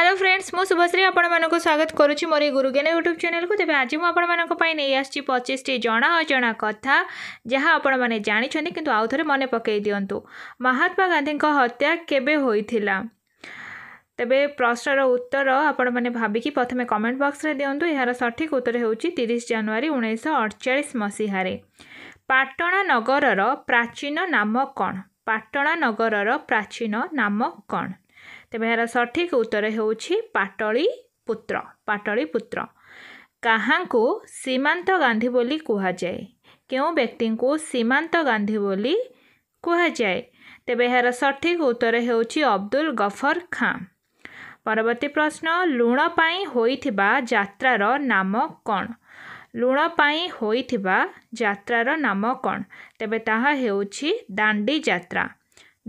hello friends ମୁଁ ଶୁଭଶ୍ରୀ ଆପଣମାନଙ୍କୁ ସ୍ୱାଗତ କରୁଛି ମୋର ଏଇ ଗୁରୁ ଜ୍ଞାନ ୟୁଟ୍ୟୁବ୍ ଚ୍ୟାନେଲ୍କୁ ତେବେ ଆଜି ମୁଁ ଆପଣମାନଙ୍କ ପାଇଁ ନେଇ ଆସିଛି ପଚିଶଟି ଜଣ ଅଜଣା କଥା ଯାହା ଆପଣମାନେ ଜାଣିଛନ୍ତି କିନ୍ତୁ ଆଉଥରେ ମନେ ପକାଇ ଦିଅନ୍ତୁ ମହାତ୍ମା ଗାନ୍ଧୀଙ୍କ ହତ୍ୟା କେବେ ହୋଇଥିଲା ତେବେ ପ୍ରଶ୍ନର ଉତ୍ତର ଆପଣମାନେ ଭାବିକି ପ୍ରଥମେ କମେଣ୍ଟ ବକ୍ସରେ ଦିଅନ୍ତୁ ଏହାର ସଠିକ୍ ଉତ୍ତର ହେଉଛି ତିରିଶ ଜାନୁଆରୀ ଉଣେଇଶହ ଅଠଚାଳିଶ ମସିହାରେ ପାଟଣା ନଗରର ପ୍ରାଚୀନ ନାମ କ'ଣ ପାଟଣା ନଗରର ପ୍ରାଚୀନ ନାମ କ'ଣ ତେବେ ଏହାର ସଠିକ୍ ଉତ୍ତର ହେଉଛି ପାଟଳୀ ପୁତ୍ର ପାଟଳୀ ପୁତ୍ର କାହାଙ୍କୁ ସୀମାନ୍ତ ଗାନ୍ଧୀ ବୋଲି କୁହାଯାଏ କେଉଁ ବ୍ୟକ୍ତିଙ୍କୁ ସୀମାନ୍ତ ଗାନ୍ଧୀ ବୋଲି କୁହାଯାଏ ତେବେ ଏହାର ସଠିକ୍ ଉତ୍ତର ହେଉଛି ଅବଦୁଲ ଗଫର ଖାଁ ପରବର୍ତ୍ତୀ ପ୍ରଶ୍ନ ଲୁଣ ପାଇଁ ହୋଇଥିବା ଯାତ୍ରାର ନାମ କ'ଣ ଲୁଣ ପାଇଁ ହୋଇଥିବା ଯାତ୍ରାର ନାମ କ'ଣ ତେବେ ତାହା ହେଉଛି ଦାଣ୍ଡି ଯାତ୍ରା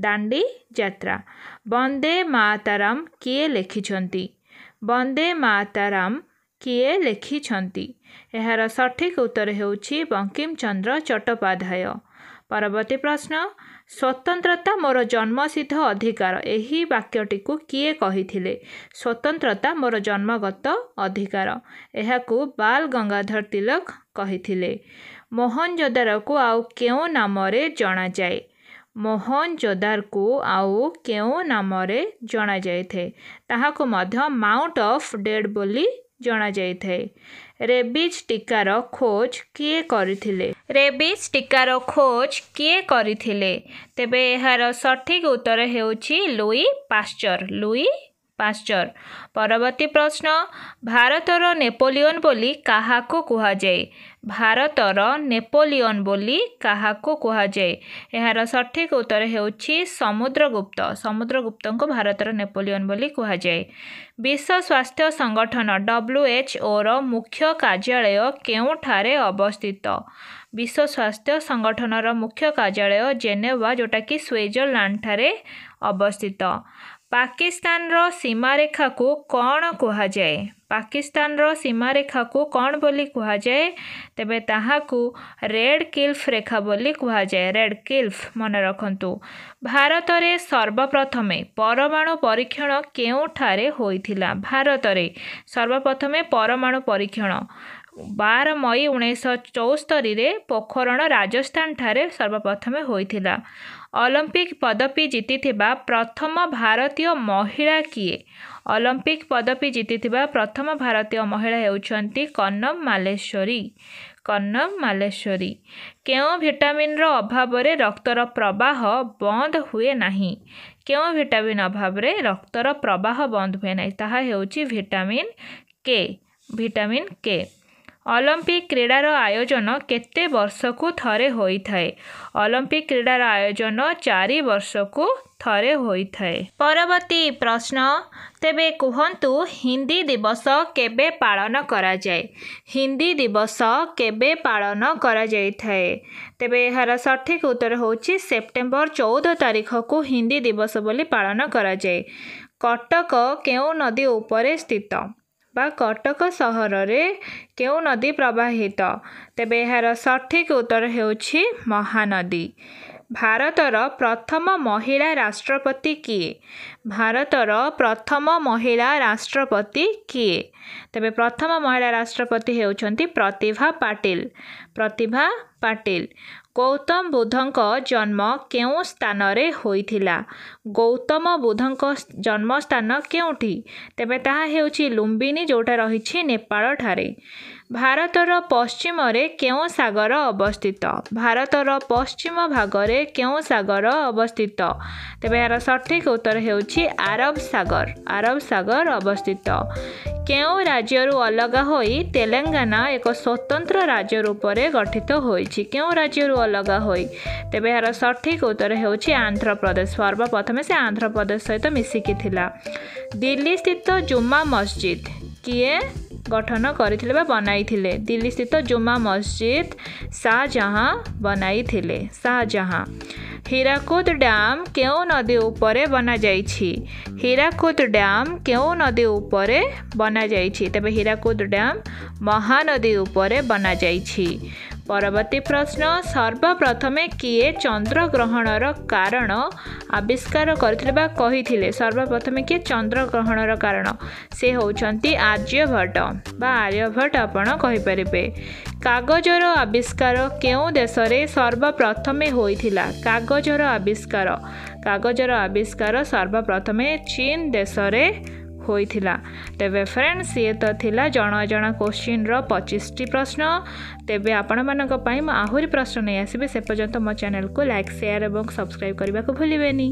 ଦାଣ୍ଡି ଯାତ୍ରା ବନ୍ଦେ ମାତାରାମ କିଏ ଲେଖିଛନ୍ତି ବନ୍ଦେ ମାତାରାମ କିଏ ଲେଖିଛନ୍ତି ଏହାର ସଠିକ୍ ଉତ୍ତର ହେଉଛି ବଙ୍କିମଚନ୍ଦ୍ର ଚଟ୍ଟୋପାଧ୍ୟାୟ ପରବର୍ତ୍ତୀ ପ୍ରଶ୍ନ ସ୍ୱତନ୍ତ୍ରତା ମୋର ଜନ୍ମସିଦ୍ଧ ଅଧିକାର ଏହି ବାକ୍ୟଟିକୁ କିଏ କହିଥିଲେ ସ୍ୱତନ୍ତ୍ରତା ମୋର ଜନ୍ମଗତ ଅଧିକାର ଏହାକୁ ବାଲ ଗଙ୍ଗାଧର ତିଲକ କହିଥିଲେ ମୋହନ ଯୋଦାରକୁ ଆଉ କେଉଁ ନାମରେ ଜଣାଯାଏ ମୋହନ ଜୋଦାରକୁ ଆଉ କେଉଁ ନାମରେ ଜଣାଯାଇଥାଏ ତାହାକୁ ମଧ୍ୟ ମାଉଣ୍ଟ ଅଫ୍ ଡେଡ୍ ବୋଲି ଜଣାଯାଇଥାଏ ରେବିଜ୍ ଟୀକାର ଖୋଜ କିଏ କରିଥିଲେ ରେବିଜ୍ ଟୀକାର ଖୋଜ କିଏ କରିଥିଲେ ତେବେ ଏହାର ସଠିକ୍ ଉତ୍ତର ହେଉଛି ଲୁଇ ପାଶ୍ଚର ଲୁଇ ପାଶ୍ଚର ପରବର୍ତ୍ତୀ ପ୍ରଶ୍ନ ଭାରତର ନେପୋଲିଅନ ବୋଲି କାହାକୁ କୁହାଯାଏ ଭାରତର ନେପୋଲିଅନ ବୋଲି କାହାକୁ କୁହାଯାଏ ଏହାର ସଠିକ ଉତ୍ତର ହେଉଛି ସମୁଦ୍ରଗୁପ୍ତ ସମୁଦ୍ରଗୁପ୍ତଙ୍କୁ ଭାରତର ନେପୋଲିଅନ ବୋଲି କୁହାଯାଏ ବିଶ୍ୱ ସ୍ୱାସ୍ଥ୍ୟ ସଂଗଠନ ଡବ୍ଲ୍ୟୁ ଏଚ୍ ଓର ମୁଖ୍ୟ କାର୍ଯ୍ୟାଳୟ କେଉଁଠାରେ ଅବସ୍ଥିତ ବିଶ୍ୱ ସ୍ୱାସ୍ଥ୍ୟ ସଂଗଠନର ମୁଖ୍ୟ କାର୍ଯ୍ୟାଳୟ ଜେନେଭା ଯେଉଁଟାକି ସ୍ୱିଜରଲ୍ୟାଣ୍ଡଠାରେ ଅବସ୍ଥିତ ପାକିସ୍ତାନର ସୀମାରେଖାକୁ କ'ଣ କୁହାଯାଏ ପାକିସ୍ତାନର ସୀମାରେଖାକୁ କ'ଣ ବୋଲି କୁହାଯାଏ ତେବେ ତାହାକୁ ରେଡ୍ କିଲ୍ଫ ରେଖା ବୋଲି କୁହାଯାଏ ରେଡ୍ କିଲ୍ଫ ମନେ ରଖନ୍ତୁ ଭାରତରେ ସର୍ବପ୍ରଥମେ ପରମାଣୁ ପରୀକ୍ଷଣ କେଉଁଠାରେ ହୋଇଥିଲା ଭାରତରେ ସର୍ବପ୍ରଥମେ ପରମାଣୁ ପରୀକ୍ଷଣ ବାର ମଇ ଉଣେଇଶହ ଚଉସ୍ତରୀରେ ପୋଖରଣ ରାଜସ୍ଥାନଠାରେ ସର୍ବପ୍ରଥମେ ହୋଇଥିଲା ଅଲମ୍ପିକ୍ ପଦବୀ ଜିତିଥିବା ପ୍ରଥମ ଭାରତୀୟ ମହିଳା କିଏ ଅଲମ୍ପିକ୍ ପଦବୀ ଜିତିଥିବା ପ୍ରଥମ ଭାରତୀୟ ମହିଳା ହେଉଛନ୍ତି କନମ ମାଲେଶ୍ୱରୀ କନମ ମାଲେଶ୍ୱରୀ କେଉଁ ଭିଟାମିନ୍ର ଅଭାବରେ ରକ୍ତର ପ୍ରବାହ ବନ୍ଦ ହୁଏ ନାହିଁ କେଉଁ ଭିଟାମିନ୍ ଅଭାବରେ ରକ୍ତର ପ୍ରବାହ ବନ୍ଦ ହୁଏ ନାହିଁ ତାହା ହେଉଛି vitamin K vitamin K Olympic କ୍ରୀଡ଼ାର ଆୟୋଜନ କେତେ ବର୍ଷକୁ ଥରେ ହୋଇଥାଏ ଅଲମ୍ପିକ୍ କ୍ରୀଡ଼ାର ଆୟୋଜନ ଚାରି ବର୍ଷକୁ ଥରେ ହୋଇଥାଏ ପରବର୍ତ୍ତୀ ପ୍ରଶ୍ନ ତେବେ କୁହନ୍ତୁ ହିନ୍ଦୀ ଦିବସ କେବେ ପାଳନ କରାଯାଏ ହିନ୍ଦୀ ଦିବସ କେବେ ପାଳନ କରାଯାଇଥାଏ ତେବେ ଏହାର ସଠିକ୍ ଉତ୍ତର ହେଉଛି ସେପ୍ଟେମ୍ବର ଚଉଦ ତାରିଖକୁ ହିନ୍ଦୀ ଦିବସ ବୋଲି ପାଳନ କରାଯାଏ କଟକ କେଉଁ ନଦୀ ଉପରେ ସ୍ଥିତ ବା କଟକ ସହରରେ କେଉଁ ନଦୀ ପ୍ରବାହିତ ତେବେ ଏହାର ସଠିକ୍ ଉତ୍ତର ହେଉଛି ମହାନଦୀ ଭାରତର ପ୍ରଥମ ମହିଳା ରାଷ୍ଟ୍ରପତି କିଏ ଭାରତର ପ୍ରଥମ ମହିଳା ରାଷ୍ଟ୍ରପତି କିଏ ତେବେ ପ୍ରଥମ ମହିଳା ରାଷ୍ଟ୍ରପତି ହେଉଛନ୍ତି ପ୍ରତିଭା ପାଟିଲ ପ୍ରତିଭା ପାଟିଲ ଗୌତମ ବୁଦ୍ଧଙ୍କ ଜନ୍ମ କେଉଁ ସ୍ଥାନରେ ହୋଇଥିଲା ଗୌତମ ବୁଦ୍ଧଙ୍କ ଜନ୍ମସ୍ଥାନ କେଉଁଠି ତେବେ ତାହା ହେଉଛି ଲୁମ୍ବିନୀ ଯେଉଁଟା ରହିଛି ନେପାଳଠାରେ ଭାରତର ପଶ୍ଚିମରେ କେଉଁ ସାଗର ଅବସ୍ଥିତ ଭାରତର ପଶ୍ଚିମ ଭାଗରେ କେଉଁ ସାଗର ଅବସ୍ଥିତ ତେବେ ଏହାର ସଠିକ୍ ଉତ୍ତର ହେଉଛି ଆରବ ସାଗର ଆରବ ସାଗର ଅବସ୍ଥିତ କେଉଁ ରାଜ୍ୟରୁ ଅଲଗା ହୋଇ ତେଲେଙ୍ଗାନା ଏକ ସ୍ୱତନ୍ତ୍ର ରାଜ୍ୟ ରୂପରେ ଗଠିତ ହୋଇଛି କେଉଁ ରାଜ୍ୟରୁ ଅଲଗା ହୋଇ ତେବେ ଏହାର ସଠିକ୍ ଉତ୍ତର ହେଉଛି ଆନ୍ଧ୍ରପ୍ରଦେଶ ସର୍ବପ୍ରଥମେ ସେ ଆନ୍ଧ୍ରପ୍ରଦେଶ ସହିତ ମିଶିକି ଥିଲା ଦିଲ୍ଲୀ ସ୍ଥିତ ଜୁମା ମସଜିଦ କିଏ ଗଠନ କରିଥିଲେ ବା ବନାଇଥିଲେ ଦିଲ୍ଲୀସ୍ଥିତ ଜୁମା ମସଜିଦ୍ ଶାହଜାହାଁ ବନାଇଥିଲେ ଶାହଜାହାଁ ହୀରାକୁଦ ଡ୍ୟାମ୍ କେଉଁ ନଦୀ ଉପରେ ବନାଯାଇଛି ହୀରାକୁଦ ଡ୍ୟାମ୍ କେଉଁ ନଦୀ ଉପରେ ବନାଯାଇଛି ତେବେ ହୀରାକୁଦ ଡ୍ୟାମ୍ ମହାନଦୀ ଉପରେ ବନାଯାଇଛି ପରବର୍ତ୍ତୀ ପ୍ରଶ୍ନ ସର୍ବପ୍ରଥମେ କିଏ ଚନ୍ଦ୍ରଗ୍ରହଣର କାରଣ ଆବିଷ୍କାର କରିଥିଲେ ବା କହିଥିଲେ ସର୍ବପ୍ରଥମେ କିଏ ଚନ୍ଦ୍ରଗ୍ରହଣର କାରଣ ସେ ହେଉଛନ୍ତି ଆର୍ଯ୍ୟଭଟ୍ଟ ବା ଆର୍ଯ୍ୟଭଟ୍ଟ ଆପଣ କହିପାରିବେ କାଗଜର ଆବିଷ୍କାର କେଉଁ ଦେଶରେ ସର୍ବପ୍ରଥମେ ହୋଇଥିଲା କାଗଜର ଆବିଷ୍କାର କାଗଜର ଆବିଷ୍କାର ସର୍ବପ୍ରଥମେ ଚୀନ ଦେଶରେ ହୋଇଥିଲା ତେବେ ଫ୍ରେଣ୍ଡ ସିଏ ତ ଥିଲା ଜଣ ଜଣ କୋଶ୍ଚିନ୍ର ପଚିଶଟି ପ୍ରଶ୍ନ ତେବେ ଆପଣମାନଙ୍କ ପାଇଁ ମୁଁ ଆହୁରି ପ୍ରଶ୍ନ ନେଇ ଆସିବି ସେ ପର୍ଯ୍ୟନ୍ତ ମୋ ଚ୍ୟାନେଲକୁ ଲାଇକ୍ ସେୟାର୍ ଏବଂ ସବସ୍କ୍ରାଇବ୍ କରିବାକୁ ଭୁଲିବେନି